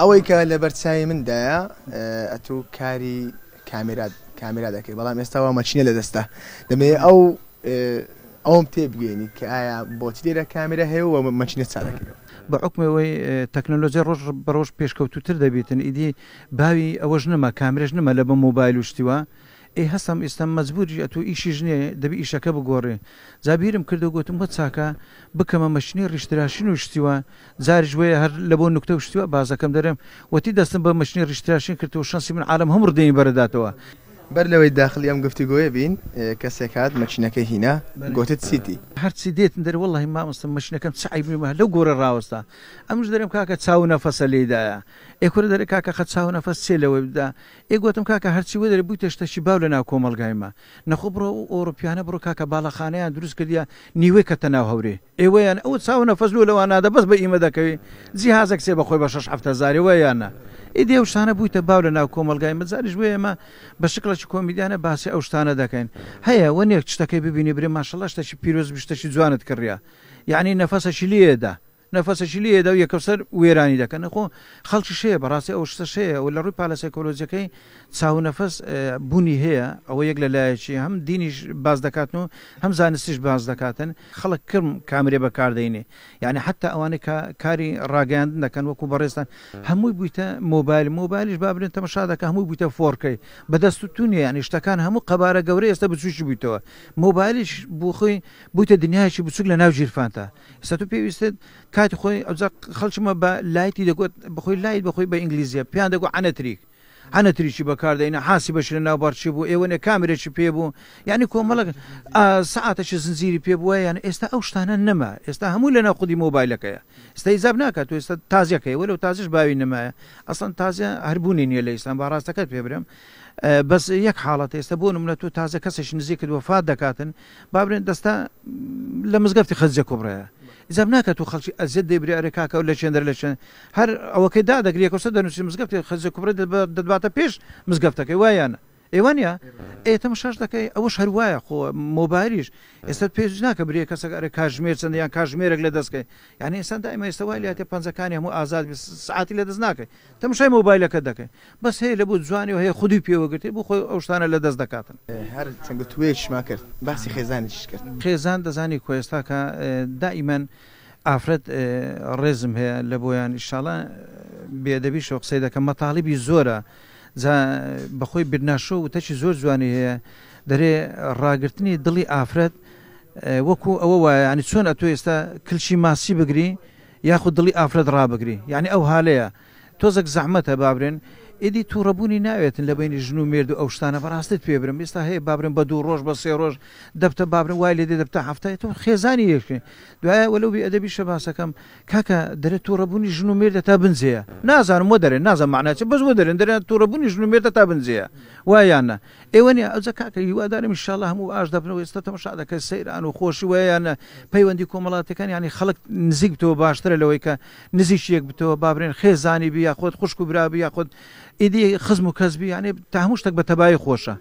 ئەوەی کە لە بەرچایی مندایە ئەتوو کاری کامرا کامرا دەکەی بەڵام ئێستاەوە مەچینە لە دەستە دەمێ ئەو ئەوم تێ بگەینی کە ئایا بۆچی لێرە کامرە هەیە و مەچینە چارەکەی بە حکمەوەی تەکنۆلۆژی ڕۆژ بەڕۆژ پێشکەوتوتر دەبێتن ئیدی باوی ئەوەش نەما کامرێژ نەما لە بە مۆبایل و شتیوە ئەی هەستم ئێستا مەزبوری ئە تو ئیشی ژنێ دەبی ئیشەکە بگۆڕێ زابیرم کردو گوتم بە چاکە بکەمە مەشنی ڕیشتراشین و شتیوە زارژێ هەر لە بۆ نکتە و شتیوە بازەکەم دەرم وتی دەستم بە مەشنی ڕیشتراشین کردو و شانسی من عالم هەموو دێنی بەرەداتەوە بەر لەوەی داخلی ئەم گفتی گوۆیە بین کەسێک هاات مەچینەکەی هینا گوتت سیتی هەرچی دێت دەر وڵی مامەستە مەشنەکەم سعیبیمە لەو گۆرە ڕاوەستا ئەمش دەرم کاکە چاو نەفەسە لێدایە ئێکورە دەرە کاکە خە چاو نەفەس سێ لەوەی بدا ئێ گوتم کاکە هەرچی وە دەرە بووی تەشتەشی باو لە ناو کۆمەلگایمە نەخۆ بڕۆ ئۆروپیانە بڕۆ کاکە باڵەخانەیان دروست کردیا نیوەی کە تەناو هەورێ ئێوەیان ئەو چاو نەفەزلو لەوانادە بەس بە ئیمە دەکەوی جیهازەک سێ بەخۆی بە شش هەفتە زاری وەیانە. ئیدێ ئەو شتانە بوویتە باو لە ناو کۆمەلگای مەزاریش بێ ئێمە بە شکلەی کۆمیدیانە باسی ئەو شتانە دەکەین هەیە وەنێک شتەکەی ببینی برێ ماشەڵە شتەشی پیرۆز بشتەشی جوانت کڕیا یعنی نەفەسەشی لێدا. نەفەسەشی لێدا و یەکەسەر وێرانی دەکەن خۆ خەڵکی شەیە بەڕاستی ئەو شتە شەیە و لە ڕووی پالەسەکۆلۆزیەکەی چاو نەفەس بوونی هەیە ئەوە یەک لەلایەکی هەم دینیش باز دەکاتن و هەم زانستیش باز دەکاتن خەڵک کرم کامرێ بەکاردەینێ یعنی حتا ئەوانە کاری ڕاگەاندن دەکەن وەکو بەڕێستان هەمووی بوویتە مۆبایل مۆبایلیش بابرێن تەمەشا دەکە هەمووی بوویتە فۆرکەی بەدەست و تونیە ینی شتەکان هەموو قەبارە گەورە ئێستا بچوشی بوویتەوە مۆبایلیش بۆ خۆی بوویتە دنیایکی بچوک لە ناو ژیرفانتە ئێستا تو پێویستت کار کاتی خۆی ئەوزە خەڵچمە بە لایتی دەگوت بخۆی لایت بخۆی بە ئینگلیزیە پیان دەگو عەتریک هەنەتریشی بەکاردەینە حاسی بەشر ناوبارچی بوو ئێوەنە کامرێکی پێ بوو یعنی کۆمەڵک سعاتەشی زنجیری پێ بووە یان ئێستا ئەو شتانە نەما ئێستا هەموو لەنا خودی مۆبایلەکەیە ئستا ئیزاب ناکات تو ئێستا تازیەکەی وەلو تازش باوی نمایە ئەسڵەن تازیە هەربوونی نیە لە ئیسلام باڕاستەکەت پێبرم بەس یەک حاڵەت ئێستا بۆ نمونە تو تازە کەسێک نزیکت وەفات دەکاتن بابرێن دەستا لە مزگەفتی خەزیە کۆبڕەیە زەب ناکە تو خەڵکی ئەزت دەبرێ کاکە لە چێندر لە چێن هەر ئەوەکەی دادەگرێ کۆسە دەنووسی مزگەفتی خەزە کوڕ دەدباتە پێش مزگەفتەکەی وایانە ئێوانە ئێتم شش دەکەی ئەوەش هەروایە خۆ مۆباریش ئێستا پێش ناکە برێ کەسەکە کاژمێر چەند یان کاژمێرێک لە دەستکەی یعنی ئێستا دائمە ئێستاوای لاتێ پەنجەکانی هەموو ئازاد سعاتی لە دەست ناکەی تەمشای مۆبایلەکە دەکەی بەس هەیە لە بوو جوانی و هەیە خودی پێوەگرتی بۆ خۆی ئەو شتانە لە دەست دەکاتن هەر چەنگە توێشما کرد باسی خێزانیش کرد خێزان دەزانی کوێستاکە دائیمەن. ئافرەت ڕێزم هەیە لە بۆیان ئیشاڵە بێدەبی شۆقسەی دەکەم مەتاالبی زۆرە بەخۆی برناشۆ و تەچی زۆر جوانی هەیە دەرێ ڕاگررتنی دڵی ئافرەت وەکو ئەوە وایە ینی چۆن ئە تۆ ئێستا کلشی ماسی بگری یاخود دڵی ئافرەت ڕابگری یعنی ئەو حالەیە تۆزەک زەحمەتە بابرێن ئیدی تووڕەبوونی ناوێتن لە بینی ژن و مرد و ئەو شتانە بەڕاستت پێبرم ئێستا هەیە بابرم بە دوو ڕۆژ بە سێ ڕۆژ دەبتە بابرم وای لێ دەبتە هەفتایەتەوە خێزانی یەکێ دوایە وەلەوبی ئەدەبی شەباسەکەم کاکە دەرێت تووڕەبوونی ژن و مردە تا بنجەیە نازانم وە دەرێن نازە معناچە بەس وە دەرێن دەرێن تووڕەبوونی ژن و مردە تا بنجەیە وایانە ئێوەنی ئەوجە کاکە هیوادارم شله هەموو ئاش دەبنەوە ئێستا تەمەشا دەکە سەیران و خۆشی وایانە پەیوەندی کۆمەڵاتەکان ینی خەڵک نزیک بتەوە باشترە لەوەی کە نزیش یەک بتەوە بابرێن خێزانی بیا خۆت خوشک و برابی یا خۆت ئیدی خزم و کەسبی یانێ تا هەموو شتێک بە تەبای خۆشە